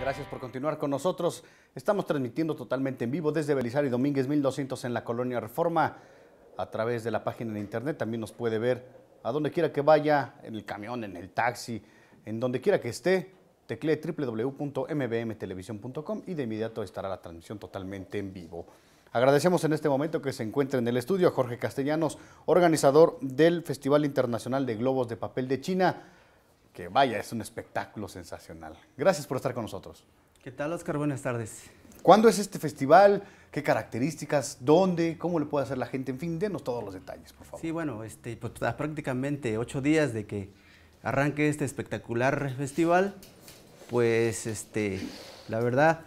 Gracias por continuar con nosotros. Estamos transmitiendo totalmente en vivo desde Belisario y Domínguez 1200 en la colonia Reforma a través de la página de internet. También nos puede ver a donde quiera que vaya, en el camión, en el taxi, en donde quiera que esté. Teclee www.mbmtelevisión.com y de inmediato estará la transmisión totalmente en vivo. Agradecemos en este momento que se encuentre en el estudio Jorge Castellanos, organizador del Festival Internacional de Globos de Papel de China que vaya, es un espectáculo sensacional. Gracias por estar con nosotros. ¿Qué tal, Oscar? Buenas tardes. ¿Cuándo es este festival? ¿Qué características? ¿Dónde? ¿Cómo le puede hacer la gente? En fin, denos todos los detalles, por favor. Sí, bueno, este, pues, prácticamente ocho días de que arranque este espectacular festival, pues este, la verdad,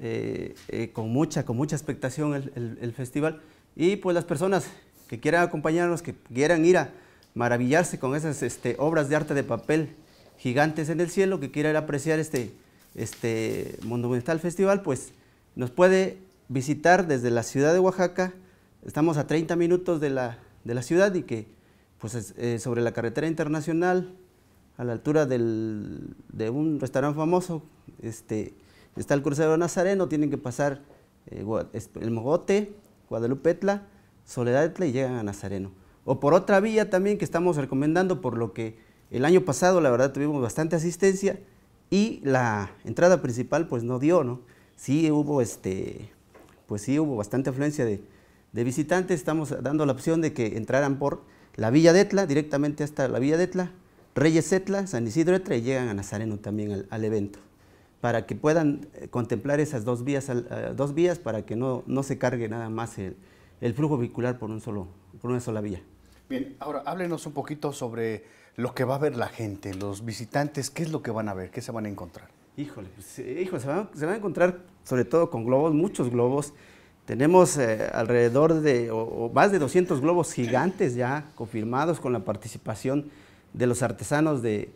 eh, eh, con, mucha, con mucha expectación el festival. Y pues las personas que quieran acompañarnos, que quieran ir a, maravillarse con esas este, obras de arte de papel gigantes en el cielo, que quiera ir a apreciar este, este monumental festival, pues nos puede visitar desde la ciudad de Oaxaca. Estamos a 30 minutos de la, ciudad y que pues, eh, sobre la carretera internacional, a la altura de un restaurante famoso, este, está el crucero Nazareno, tienen que pasar eh, el Mogote, Soledad, Etla y llegan a Nazareno. O por otra vía también que estamos recomendando, por lo que el año pasado la verdad tuvimos bastante asistencia y la entrada principal pues no dio, ¿no? Sí hubo, este, pues sí hubo bastante afluencia de, visitantes, estamos dando la opción de que entraran por la Villa de Etla, directamente hasta la Villa de Etla, Reyes Etla, San Isidro Etla y llegan a Nazareno también al, evento para que puedan eh, contemplar esas dos vías, eh, dos vías para que no, se cargue nada más el, flujo vehicular por, por una sola vía. Bien, ahora háblenos un poquito sobre lo que va a ver la gente, los visitantes, ¿qué es lo que van a ver? ¿Qué se van a encontrar? Híjole, pues, eh, se, van, a encontrar sobre todo con globos, muchos globos. Tenemos eh, alrededor de o, más de 200 globos gigantes ya confirmados con la participación de los artesanos de,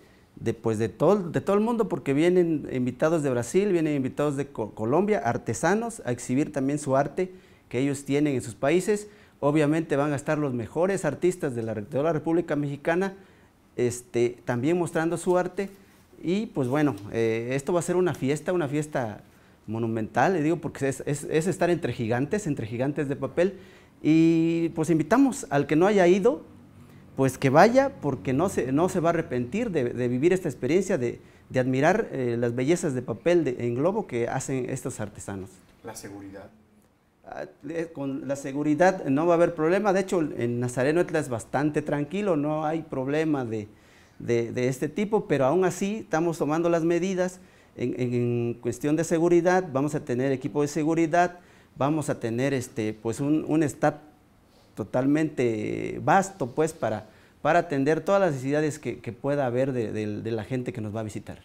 pues, de, todo, de todo el mundo, porque vienen invitados de Brasil, vienen invitados de Colombia, artesanos, a exhibir también su arte que ellos tienen en sus países. Obviamente van a estar los mejores artistas de la, la República Mexicana este, también mostrando su arte. Y pues bueno, eh, esto va a ser una fiesta, una fiesta monumental, le digo, porque es, estar entre gigantes, entre gigantes de papel. Y pues invitamos al que no haya ido, pues que vaya, porque no se, no se va a arrepentir de, vivir esta experiencia, de, admirar eh, las bellezas de papel de, en globo que hacen estos artesanos. La seguridad. Ah, con la seguridad no va a haber problema. De hecho, en Nazareno es bastante tranquilo, no hay problema de, este tipo, pero aún así estamos tomando las medidas en, cuestión de seguridad. Vamos a tener equipo de seguridad, vamos a tener este, pues un, un staff totalmente vasto pues, para, atender todas las necesidades que, pueda haber de la gente que nos va a visitar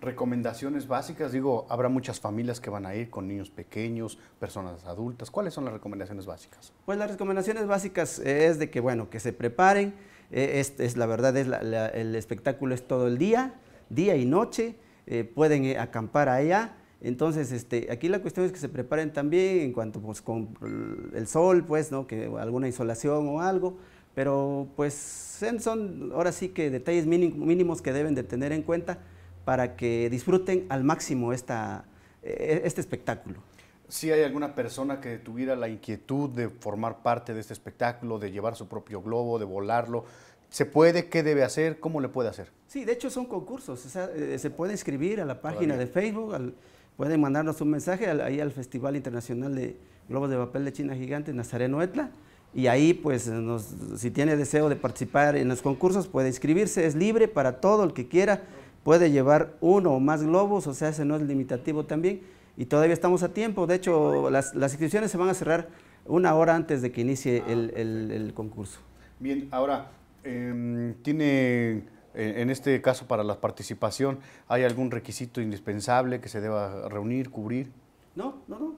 recomendaciones básicas? Digo, habrá muchas familias que van a ir con niños pequeños, personas adultas. ¿Cuáles son las recomendaciones básicas? Pues las recomendaciones básicas es de que, bueno, que se preparen. Eh, es, la verdad, es el espectáculo es todo el día, día y noche. Eh, pueden eh, acampar allá. Entonces, este, aquí la cuestión es que se preparen también en cuanto pues, con el sol, pues, ¿no? Que alguna insolación o algo. Pero pues son ahora sí que detalles mínimos que deben de tener en cuenta para que disfruten al máximo eh, este espectáculo. Si hay alguna persona que tuviera la inquietud de formar parte de este espectáculo, de llevar su propio globo, de volarlo, ¿se puede? ¿Qué debe hacer? ¿Cómo le puede hacer? Sí, de hecho son concursos. Eh, se puede inscribir a la página de Facebook, puede pueden mandarnos un mensaje ahí al Festival Internacional de Globos de Papel de China Gigante, Nazareno Etla. Y ahí, pues, si tiene deseo de participar en los concursos, puede inscribirse. Es libre para todo el que quiera puede llevar uno o más globos, o sea, ese no es limitativo también, y todavía estamos a tiempo. De hecho, las, inscripciones se van a cerrar una hora antes de que inicie el, concurso. Bien, ahora, em, ¿tiene eh, en este caso para la participación, hay algún requisito indispensable que se deba reunir, cubrir? No, no, no.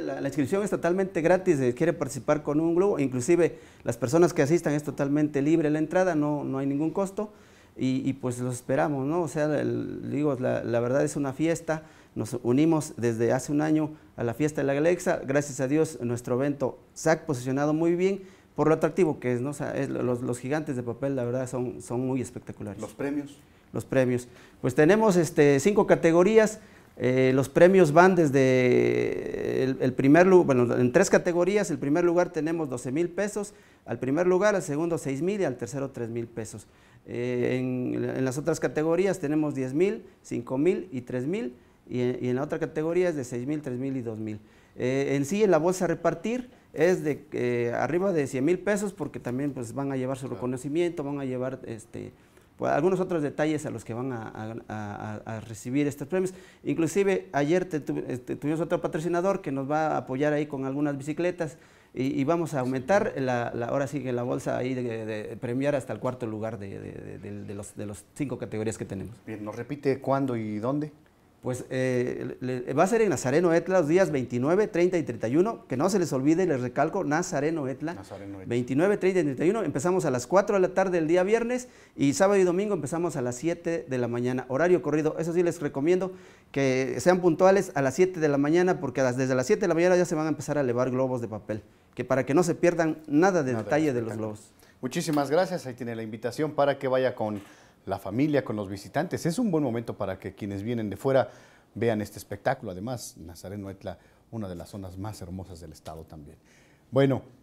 la, inscripción es totalmente gratis. Si eh, quiere participar con un globo, inclusive las personas que asistan es totalmente libre la entrada, no, no hay ningún costo y, pues los esperamos, ¿no? O sea, digo, la, verdad es una fiesta, nos unimos desde hace un año a la fiesta de la Galexa, gracias a Dios nuestro evento se ha posicionado muy bien por lo atractivo que es, ¿no? los, gigantes de papel, la verdad, son, son muy espectaculares. ¿Los premios? Los premios. Pues tenemos este, cinco categorías. Eh, los premios van desde el, el primer lugar, bueno, en tres categorías. El primer lugar tenemos 12 mil pesos al primer lugar, al segundo 6 mil y al tercero 3 mil pesos. Eh, en, las otras categorías tenemos 10 mil, 5 mil y 3 mil y, en la otra categoría es de 6 mil, 3 mil y 2 mil. Eh, en sí, en la bolsa a repartir es de eh, arriba de 100 mil pesos porque también pues, van a llevar su reconocimiento, van a llevar este, pues, algunos otros detalles a los que van a, recibir estos premios. Inclusive ayer este, tuvimos otro patrocinador que nos va a apoyar ahí con algunas bicicletas y, vamos a aumentar, la, ahora sí la bolsa ahí de, premiar hasta el cuarto lugar de, los, de los cinco categorías que tenemos. Bien, ¿nos repite cuándo y dónde? Pues eh, va a ser en Nazareno Etla los días 29, 30 y 31. Que no se les olvide, les recalco, Nazareno Etla. Nazareno Etla. 29, 30 y 31. Empezamos a las 4 de la tarde el día viernes y sábado y domingo empezamos a las 7 de la mañana. Horario corrido. Eso sí les recomiendo que sean puntuales a las 7 de la mañana porque desde las 7 de la mañana ya se van a empezar a elevar globos de papel que para que no se pierdan nada de detalle de los globos. Muchísimas gracias. Ahí tiene la invitación para que vaya con la familia, con los visitantes. Es un buen momento para que quienes vienen de fuera vean este espectáculo. Además, Nazareno es una de las zonas más hermosas del estado también. Bueno,